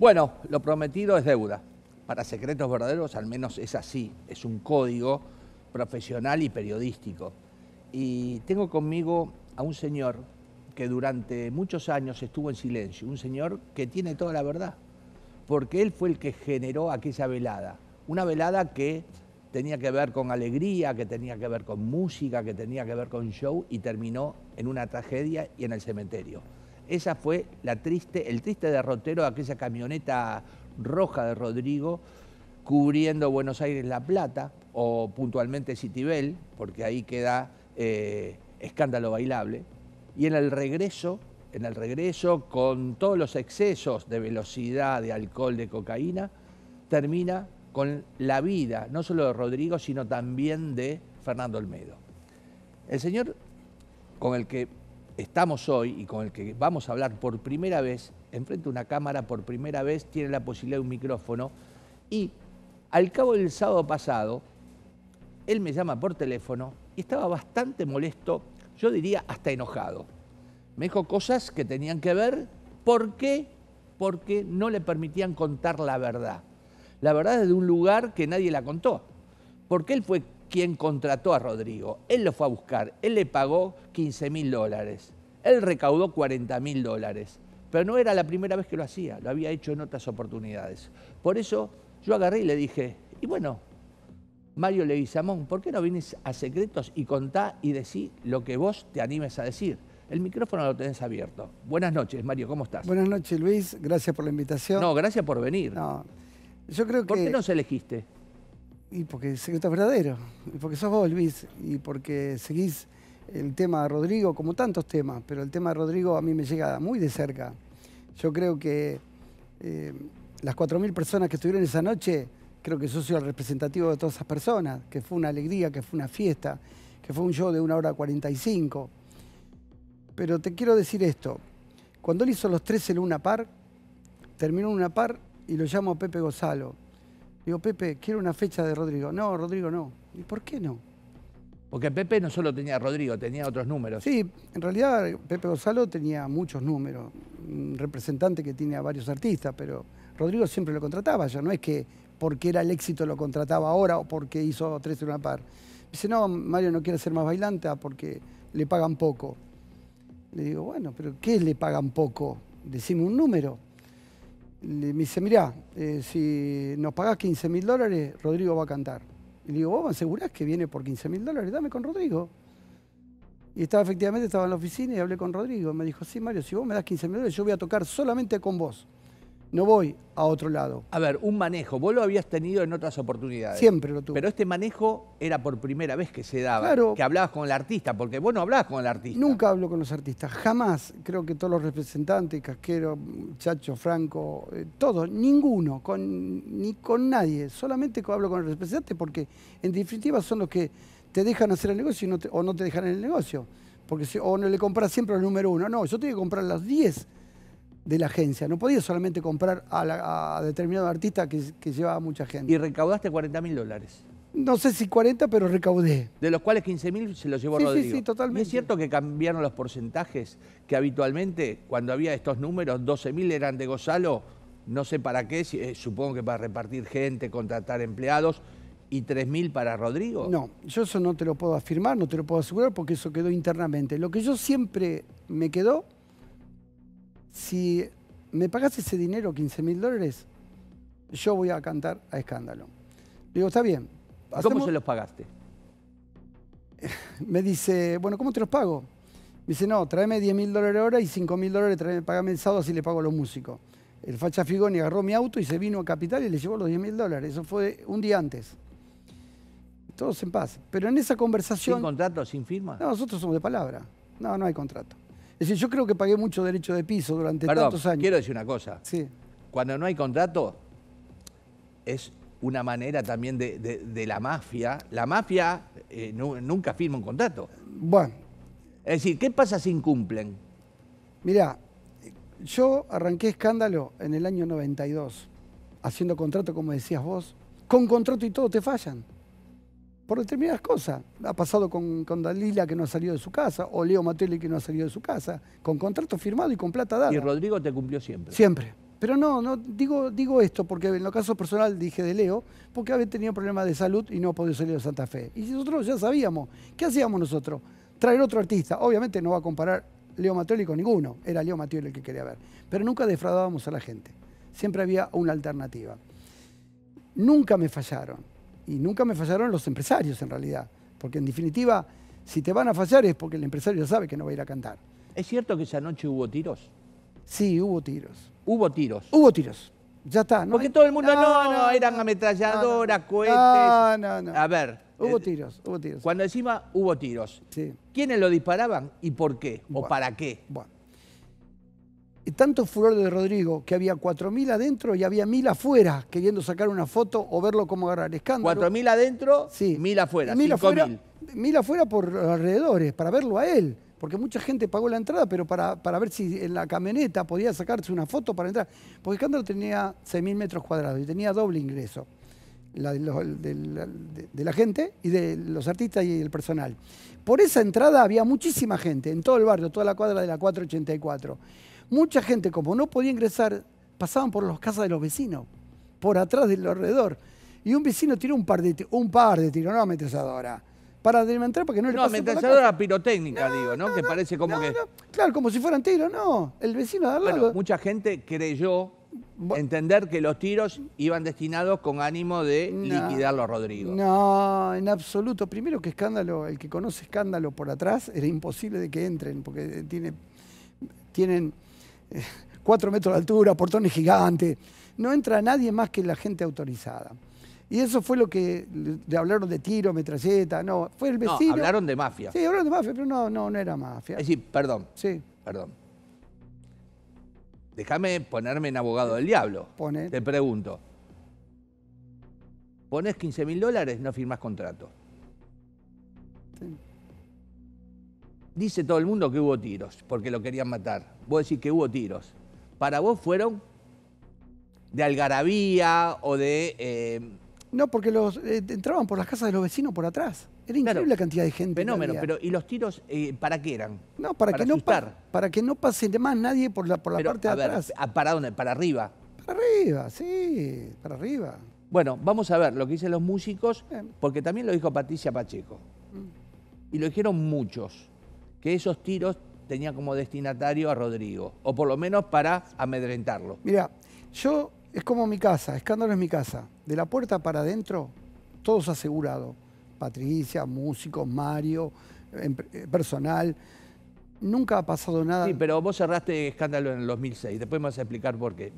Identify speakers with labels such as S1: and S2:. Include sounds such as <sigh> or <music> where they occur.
S1: Bueno, lo prometido es deuda. Para secretos verdaderos, al menos es así, es un código profesional y periodístico. Y tengo conmigo a un señor que durante muchos años estuvo en silencio, un señor que tiene toda la verdad, porque él fue el que generó aquella velada, una velada que tenía que ver con alegría, que tenía que ver con música, que tenía que ver con show y terminó en una tragedia y en el cementerio. Esa fue la triste, el triste derrotero de aquella camioneta roja de Rodrigo cubriendo Buenos Aires La Plata o puntualmente Citibel, porque ahí queda eh, escándalo bailable. Y en el regreso, en el regreso, con todos los excesos de velocidad, de alcohol, de cocaína, termina con la vida, no solo de Rodrigo, sino también de Fernando Olmedo. El señor con el que estamos hoy y con el que vamos a hablar por primera vez, enfrente de una cámara por primera vez, tiene la posibilidad de un micrófono. Y al cabo del sábado pasado, él me llama por teléfono y estaba bastante molesto, yo diría hasta enojado. Me dijo cosas que tenían que ver por qué, porque no le permitían contar la verdad. La verdad es de un lugar que nadie la contó. Porque él fue quien contrató a Rodrigo. Él lo fue a buscar, él le pagó 15 mil dólares, él recaudó 40 mil dólares, pero no era la primera vez que lo hacía, lo había hecho en otras oportunidades. Por eso yo agarré y le dije, y bueno, Mario Leguizamón, ¿por qué no vienes a secretos y contá y decí lo que vos te animes a decir? El micrófono lo tenés abierto. Buenas noches, Mario, ¿cómo estás?
S2: Buenas noches, Luis. Gracias por la
S1: invitación. No, gracias por venir. No, yo creo que... ¿Por qué nos elegiste? Y porque sé
S2: que es verdadero, y porque sos vos, Luis, y porque seguís el tema de Rodrigo, como tantos temas, pero el tema de Rodrigo a mí me llega muy de cerca. Yo creo que eh, las 4.000 personas que estuvieron esa noche, creo que yo soy el representativo de todas esas personas, que fue una alegría, que fue una fiesta, que fue un show de una hora 45. Pero te quiero decir esto, cuando él hizo los tres en una par, terminó en una par y lo llamo Pepe Gonzalo. Digo, Pepe, quiero una fecha de Rodrigo. No,
S1: Rodrigo no. ¿Y por qué no? Porque Pepe no solo tenía a Rodrigo, tenía otros números. Sí,
S2: en realidad Pepe Gonzalo tenía muchos números, un representante que tiene a varios artistas, pero Rodrigo siempre lo contrataba ya, no es que porque era el éxito lo contrataba ahora o porque hizo tres en una par. Dice, no, Mario no quiere ser más bailanta porque le pagan poco. Le digo, bueno, pero ¿qué le pagan poco? Decime un número me dice, mirá, eh, si nos pagás 15 mil dólares, Rodrigo va a cantar. Y le digo, ¿vos me asegurás que viene por 15 mil dólares? Dame con Rodrigo. Y estaba efectivamente, estaba en la oficina y hablé con Rodrigo. Me dijo, sí, Mario, si vos me das 15 mil dólares, yo voy a tocar solamente con vos no voy a otro lado.
S1: A ver, un manejo, vos lo habías tenido en otras oportunidades. Siempre lo tuve. Pero este manejo era por primera vez que se daba, claro, que hablabas con el artista, porque vos no hablabas con el artista. Nunca
S2: hablo con los artistas, jamás. Creo que todos los representantes, Casquero, Chacho, Franco, eh, todos, ninguno, ni con nadie. Solamente hablo con el representante porque en definitiva son los que te dejan hacer el negocio no te, o no te dejan en el negocio. Porque si, o no le compras siempre el número uno. No, yo tengo que comprar las 10 de la agencia. No podía solamente comprar a, determinado artista que, llevaba mucha gente.
S1: Y recaudaste 40 mil dólares.
S2: No sé si 40, pero recaudé.
S1: De los cuales 15 mil se los llevó Rodrigo. Sí, sí, totalmente. es cierto que cambiaron los porcentajes? Que habitualmente, cuando había estos números, 12 mil eran de Gonzalo, no sé para qué, eh, supongo que para repartir gente, contratar empleados, y 3.000 para Rodrigo? No,
S2: yo eso no te lo puedo afirmar, no te lo puedo asegurar porque eso quedó internamente. Lo que yo siempre me quedó si me pagas ese dinero, 15 mil dólares, yo voy a cantar a escándalo. digo, está bien. ¿Cómo se los pagaste? <laughs> me dice, bueno, ¿cómo te los pago? Me dice, no, tráeme 10 mil dólares ahora y 5 mil dólares, pagame el sábado, así le pago a los músicos. El facha y agarró mi auto y se vino a Capital y le llevó los 10 mil dólares. Eso fue un día antes. Todos en paz. Pero en esa conversación... ¿Sin
S1: contrato, sin firma? No,
S2: nosotros somos de palabra. No, no hay contrato. Es decir, yo creo que pagué mucho derecho de piso durante tantos
S1: años. Quiero decir una cosa. Sí. Cuando no hay contrato, es una manera también de, la mafia. La mafia eh, nunca firma un contrato. Bueno. Es decir, ¿qué pasa si incumplen?
S2: Mirá, yo arranqué escándalo en el año 92, haciendo contrato, como decías vos. Con contrato y todo te fallan por determinadas cosas. Ha pasado con, Dalila que no ha salido de su casa, o Leo Matelli que no ha salido de su casa, con contrato firmado y con plata dada. Y
S1: Rodrigo te cumplió siempre.
S2: Siempre. Pero no, no digo, digo esto porque en lo caso personal dije de Leo, porque había tenido problemas de salud y no ha podido salir de Santa Fe. Y nosotros ya sabíamos. ¿Qué hacíamos nosotros? Traer otro artista. Obviamente no va a comparar Leo Matelli con ninguno. Era Leo Matelli el que quería ver. Pero nunca defraudábamos a la gente. Siempre había una alternativa. Nunca me fallaron y nunca me fallaron los empresarios en realidad, porque en definitiva, si te van a fallar es porque el empresario sabe que no va a ir a
S1: cantar. ¿Es cierto que esa noche hubo tiros? Sí, hubo tiros. Hubo tiros. Hubo tiros. Ya está. No Porque todo el mundo, no, no, eran ametralladoras, cohetes. No, no, no. A ver. Hubo eh, tiros, hubo tiros. Cuando encima hubo tiros. Sí. ¿Quiénes lo disparaban y por qué? ¿O para qué? Bueno
S2: tanto furor de Rodrigo que había 4.000 adentro y había 1.000 afuera queriendo sacar una foto o verlo como agarrar el escándalo. 4.000
S1: adentro, 1.000 afuera, 1.000
S2: afuera, por alrededores, para verlo a él. Porque mucha gente pagó la entrada, pero para, ver si en la camioneta podía sacarse una foto para entrar. Porque el escándalo tenía 6.000 metros cuadrados y tenía doble ingreso. de, la, de, la, gente y de los artistas y el personal. Por esa entrada había muchísima gente en todo el barrio, toda la cuadra de la 484. Mucha gente, como no podía ingresar, pasaban por las casas de los vecinos, por atrás del alrededor. Y un vecino tiró un par de, un par de tiros, no ametralladora. Para alimentar porque no, no le
S1: pirotécnica, digo, ¿no? que parece como que.
S2: Claro, como si fueran tiros, no. El vecino de
S1: mucha gente creyó entender que los tiros iban destinados con ánimo de liquidar a Rodrigo.
S2: No, en absoluto. Primero que escándalo, el que conoce escándalo por atrás, era imposible de que entren, porque eh, tiene, tienen <laughs> Cuatro metros de altura, portones gigantes. No entra nadie más que la gente autorizada. Y eso fue lo que le hablaron de tiro, metralleta, no, fue el vecino. hablaron de mafia. Sí, hablaron de mafia, pero no, no, era mafia.
S1: Es perdón. Sí. Perdón. Déjame ponerme en abogado del diablo. Te pregunto. Pones 15 mil dólares, no firmas contrato. Dice todo el mundo que hubo tiros porque lo querían matar vos decís que hubo tiros. ¿Para vos fueron de algarabía o de... Eh,
S2: no, porque los eh, entraban por las casas de los vecinos por atrás. Era increíble la cantidad de gente. Fenómeno, pero
S1: ¿y los tiros eh, para qué eran? No,
S2: para, que asustar. no
S1: para que no pase más nadie por la, por la parte de atrás. ¿Para dónde? ¿Para arriba? Para arriba, sí, para arriba. Bueno, vamos a ver lo que dicen los músicos, porque también lo dijo Patricia Pacheco.
S2: Mm.
S1: Y lo dijeron muchos, que esos tiros tenía como destinatario a Rodrigo, o por lo menos para amedrentarlo.
S2: Mira, yo es como mi casa, escándalo es mi casa. De la puerta para adentro, todos asegurados. Patricia, músicos, Mario, em, eh, personal. Nunca ha pasado nada. Sí,
S1: pero vos cerraste escándalo en el 2006, después me vas a explicar por qué.